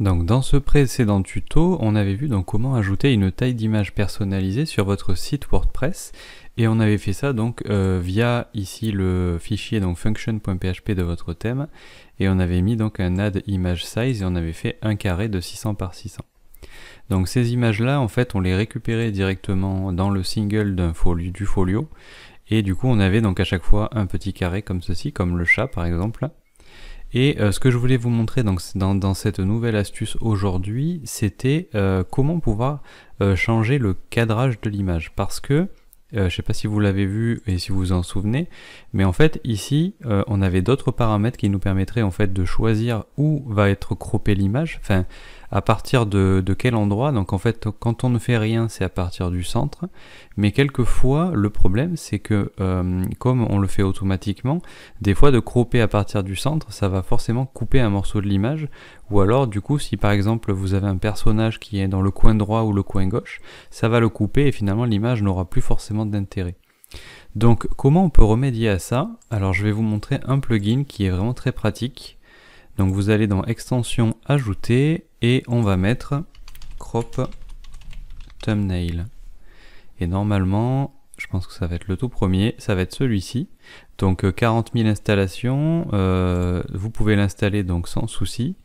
Donc dans ce précédent tuto, on avait vu donc comment ajouter une taille d'image personnalisée sur votre site WordPress et on avait fait ça donc euh, via ici le fichier donc function.php de votre thème et on avait mis donc un add image size et on avait fait un carré de 600 par 600. Donc ces images là en fait on les récupérait directement dans le single du folio et du coup on avait donc à chaque fois un petit carré comme ceci comme le chat par exemple et euh, ce que je voulais vous montrer donc, dans, cette nouvelle astuce aujourd'hui, c'était euh, comment pouvoir euh, changer le cadrage de l'image. Parce que, je ne sais pas si vous l'avez vu et si vous vous en souvenez, mais en fait ici, on avait d'autres paramètres qui nous permettraient en fait de choisir où va être croppée l'image. Enfin, à partir de, de quel endroit Donc en fait, quand on ne fait rien, c'est à partir du centre. Mais quelquefois, le problème, c'est que euh, comme on le fait automatiquement, des fois de cropper à partir du centre, ça va forcément couper un morceau de l'image. Ou alors, du coup, si par exemple vous avez un personnage qui est dans le coin droit ou le coin gauche, ça va le couper et finalement l'image n'aura plus forcément d'intérêt. Donc comment on peut remédier à ça Alors je vais vous montrer un plugin qui est vraiment très pratique. Donc vous allez dans extension ajouter et on va mettre crop thumbnail. Et normalement, je pense que ça va être le tout premier, ça va être celui-ci. Donc 40 euh, 000 installations, euh, vous pouvez l'installer donc sans souci.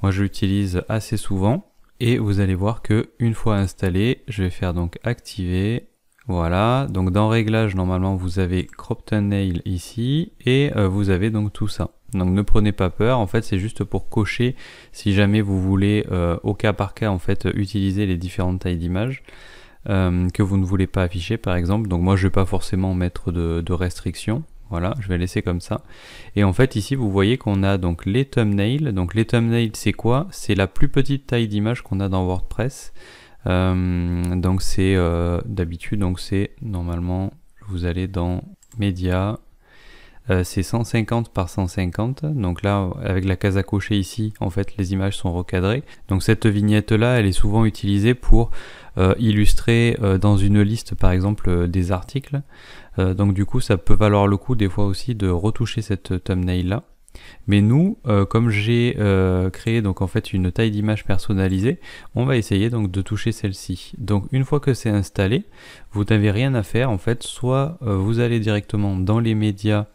Moi je l'utilise assez souvent et vous allez voir que une fois installé, je vais faire donc activer. Voilà, donc dans réglages normalement vous avez crop thumbnail ici et euh, vous avez donc tout ça. Donc ne prenez pas peur, en fait c'est juste pour cocher si jamais vous voulez euh, au cas par cas en fait utiliser les différentes tailles d'image euh, que vous ne voulez pas afficher par exemple. Donc moi je ne vais pas forcément mettre de, restrictions, voilà, je vais laisser comme ça. Et en fait ici vous voyez qu'on a donc les thumbnails. Donc les thumbnails c'est quoi C'est la plus petite taille d'image qu'on a dans WordPress. Euh, donc c'est d'habitude, donc c'est normalement vous allez dans médias, euh, c'est 150 par 150. Donc là, avec la case à cocher ici, en fait, les images sont recadrées. Donc cette vignette-là, elle est souvent utilisée pour euh, illustrer euh, dans une liste, par exemple, des articles. donc du coup, ça peut valoir le coup des fois aussi de retoucher cette thumbnail-là. Mais nous, comme j'ai créé donc en fait une taille d'image personnalisée, on va essayer donc de toucher celle-ci. Donc une fois que c'est installé, vous n'avez rien à faire en fait. Soit vous allez directement dans les médias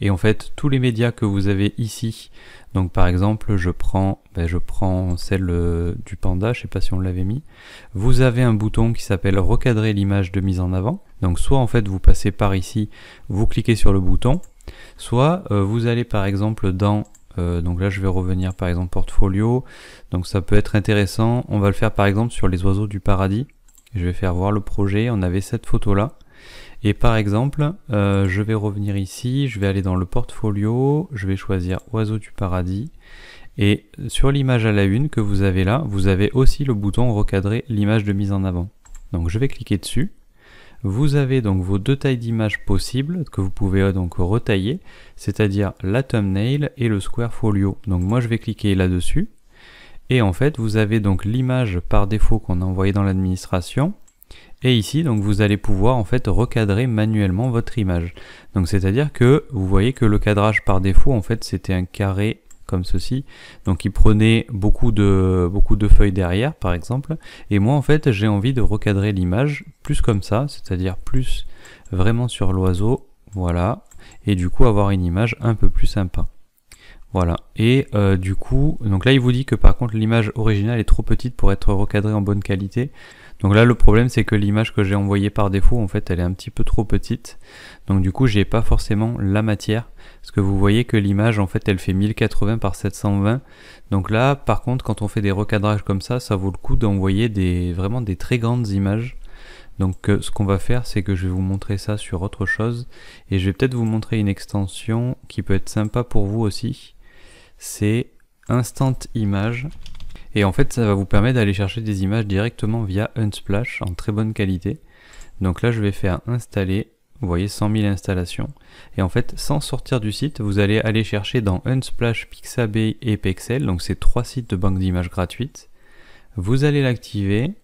et en fait, tous les médias que vous avez ici, donc par exemple, je prends, ben, je prends celle euh, du panda, je sais pas si on l'avait mis. Vous avez un bouton qui s'appelle recadrer l'image de mise en avant. Donc soit en fait vous passez par ici, vous cliquez sur le bouton, soit euh, vous allez par exemple dans euh, donc là je vais revenir par exemple portfolio, donc ça peut être intéressant, on va le faire par exemple sur les oiseaux du paradis, je vais faire voir le projet, on avait cette photo là, et par exemple, euh, je vais revenir ici, je vais aller dans le portfolio, je vais choisir Oiseau du paradis. Et sur l'image à la une que vous avez là, vous avez aussi le bouton recadrer l'image de mise en avant. Donc je vais cliquer dessus. Vous avez donc vos deux tailles d'image possibles que vous pouvez donc retailler, c'est-à-dire la thumbnail et le square folio. Donc moi je vais cliquer là-dessus. Et en fait, vous avez donc l'image par défaut qu'on a envoyée dans l'administration et ici, donc, vous allez pouvoir en fait recadrer manuellement votre image. Donc, c'est-à-dire que vous voyez que le cadrage par défaut, en fait, c'était un carré comme ceci. Donc il prenait beaucoup de, beaucoup de feuilles derrière par exemple. Et moi en fait j'ai envie de recadrer l'image plus comme ça, c'est-à-dire plus vraiment sur l'oiseau. Voilà. Et du coup avoir une image un peu plus sympa. Voilà. Et euh, du coup, donc là, il vous dit que par contre, l'image originale est trop petite pour être recadrée en bonne qualité. Donc là, le problème, c'est que l'image que j'ai envoyée par défaut, en fait, elle est un petit peu trop petite. Donc du coup, j'ai pas forcément la matière. Parce que vous voyez que l'image, en fait, elle fait 1080 par 720. Donc là, par contre, quand on fait des recadrages comme ça, ça vaut le coup d'envoyer des, vraiment des très grandes images. Donc euh, ce qu'on va faire, c'est que je vais vous montrer ça sur autre chose. Et je vais peut-être vous montrer une extension qui peut être sympa pour vous aussi c'est Instant Image. Et en fait, ça va vous permettre d'aller chercher des images directement via Unsplash en très bonne qualité. Donc là, je vais faire installer. Vous voyez 100 000 installations. Et en fait, sans sortir du site, vous allez aller chercher dans Unsplash, Pixabay et Pexel. Donc c'est trois sites de banque d'images gratuites. Vous allez l'activer.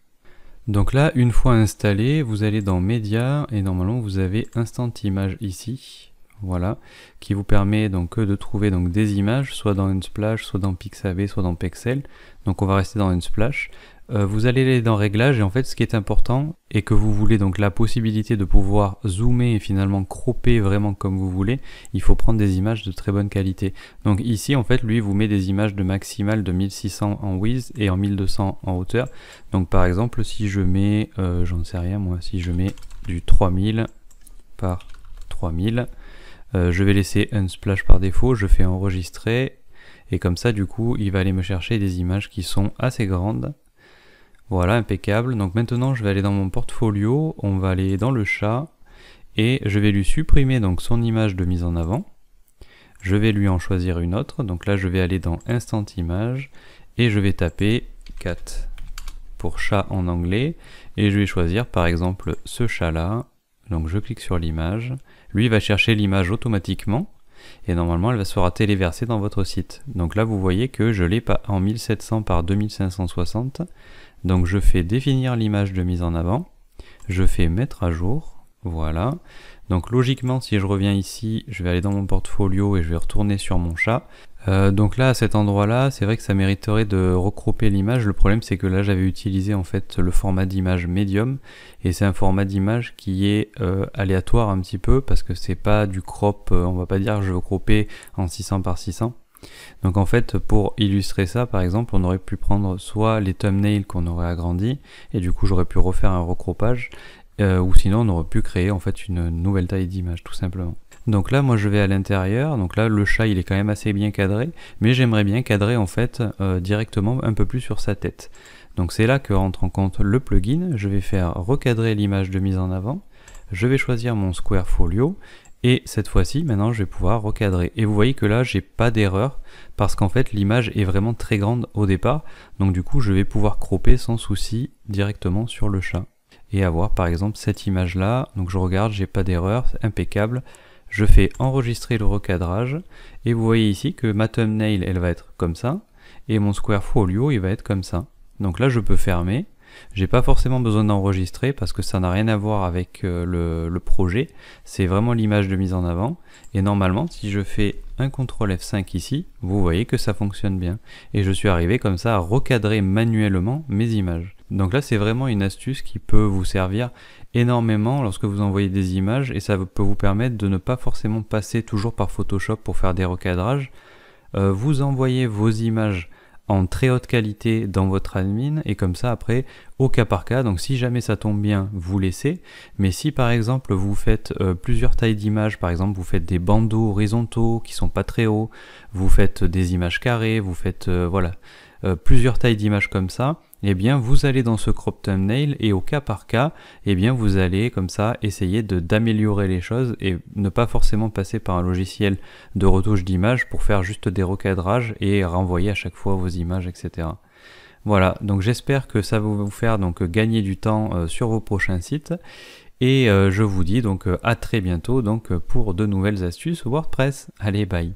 Donc là, une fois installé, vous allez dans Média et normalement vous avez Instant Image ici voilà, qui vous permet donc euh, de trouver donc des images, soit dans Unsplash, soit dans Pixabay, soit dans Pixel. Donc on va rester dans Unsplash. splash. Euh, vous allez aller dans Réglages et en fait ce qui est important et que vous voulez donc la possibilité de pouvoir zoomer et finalement cropper vraiment comme vous voulez, il faut prendre des images de très bonne qualité. Donc ici en fait lui vous met des images de maximale de 1600 en width et en 1200 en hauteur. Donc par exemple si je mets, euh, j'en sais rien moi, si je mets du 3000 par 3000, euh, je vais laisser Unsplash par défaut, je fais enregistrer, et comme ça du coup il va aller me chercher des images qui sont assez grandes. Voilà, impeccable. Donc maintenant je vais aller dans mon portfolio, on va aller dans le chat, et je vais lui supprimer donc son image de mise en avant. Je vais lui en choisir une autre, donc là je vais aller dans Instant Image, et je vais taper cat pour chat en anglais, et je vais choisir par exemple ce chat là, donc je clique sur l'image. Lui va chercher l'image automatiquement et normalement elle va sera téléversée dans votre site. Donc là vous voyez que je l'ai pas en 1700 par 2560. Donc je fais définir l'image de mise en avant. Je fais mettre à jour voilà. Donc logiquement, si je reviens ici, je vais aller dans mon portfolio et je vais retourner sur mon chat. Euh, donc là, à cet endroit-là, c'est vrai que ça mériterait de recropper l'image. Le problème, c'est que là, j'avais utilisé en fait le format d'image médium, et c'est un format d'image qui est euh, aléatoire un petit peu parce que c'est pas du crop. Euh, on va pas dire je veux cropper en 600 par 600. Donc en fait, pour illustrer ça, par exemple, on aurait pu prendre soit les thumbnails qu'on aurait agrandis et du coup j'aurais pu refaire un recropage, euh, ou sinon on aurait pu créer en fait une nouvelle taille d'image tout simplement. Donc là moi je vais à l'intérieur, donc là le chat il est quand même assez bien cadré, mais j'aimerais bien cadrer en fait euh, directement un peu plus sur sa tête. Donc c'est là que rentre en compte le plugin, je vais faire recadrer l'image de mise en avant, je vais choisir mon square folio, et cette fois-ci maintenant je vais pouvoir recadrer. Et vous voyez que là j'ai pas d'erreur, parce qu'en fait l'image est vraiment très grande au départ, donc du coup je vais pouvoir cropper sans souci directement sur le chat et avoir par exemple cette image là. Donc je regarde, j'ai pas d'erreur, impeccable. Je fais enregistrer le recadrage et vous voyez ici que ma thumbnail elle va être comme ça et mon square folio il va être comme ça. Donc là je peux fermer. J'ai pas forcément besoin d'enregistrer parce que ça n'a rien à voir avec euh, le, le projet. C'est vraiment l'image de mise en avant. Et normalement, si je fais un CTRL F5 ici, vous voyez que ça fonctionne bien. Et je suis arrivé comme ça à recadrer manuellement mes images. Donc là, c'est vraiment une astuce qui peut vous servir énormément lorsque vous envoyez des images et ça peut vous permettre de ne pas forcément passer toujours par Photoshop pour faire des recadrages. Euh, vous envoyez vos images en très haute qualité dans votre admin et comme ça après au cas par cas donc si jamais ça tombe bien vous laissez mais si par exemple vous faites euh, plusieurs tailles d'images par exemple vous faites des bandeaux horizontaux qui sont pas très hauts vous faites des images carrées vous faites euh, voilà euh, plusieurs tailles d'images comme ça, eh bien vous allez dans ce crop thumbnail et au cas par cas, eh bien vous allez comme ça essayer d'améliorer les choses et ne pas forcément passer par un logiciel de retouche d'image pour faire juste des recadrages et renvoyer à chaque fois vos images, etc. Voilà, donc j'espère que ça va vous faire donc gagner du temps euh, sur vos prochains sites et euh, je vous dis donc à très bientôt donc pour de nouvelles astuces WordPress. Allez, bye.